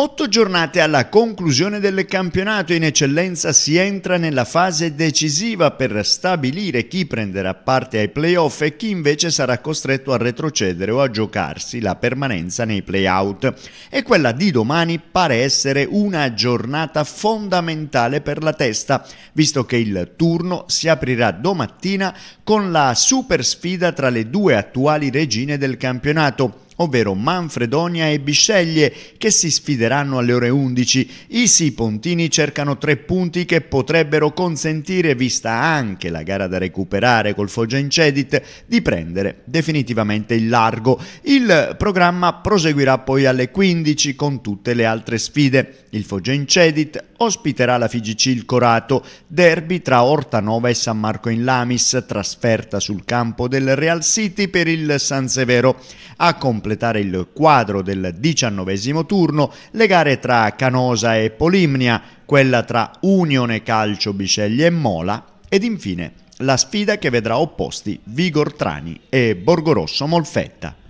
Otto giornate alla conclusione del campionato in eccellenza si entra nella fase decisiva per stabilire chi prenderà parte ai playoff e chi invece sarà costretto a retrocedere o a giocarsi la permanenza nei playout. E quella di domani pare essere una giornata fondamentale per la testa, visto che il turno si aprirà domattina con la super sfida tra le due attuali regine del campionato ovvero Manfredonia e Bisceglie, che si sfideranno alle ore 11. I Sipontini cercano tre punti che potrebbero consentire, vista anche la gara da recuperare col Foggia Foggencedit, di prendere definitivamente il largo. Il programma proseguirà poi alle 15 con tutte le altre sfide. Il Foggia Foggencedit ospiterà la FIGC il Corato, derby tra Ortanova e San Marco in Lamis, trasferta sul campo del Real City per il San Severo. A completare completare il quadro del diciannovesimo turno le gare tra Canosa e Polimnia, quella tra Unione Calcio Bisceglie e Mola ed infine la sfida che vedrà opposti Vigor Trani e Borgorosso Molfetta.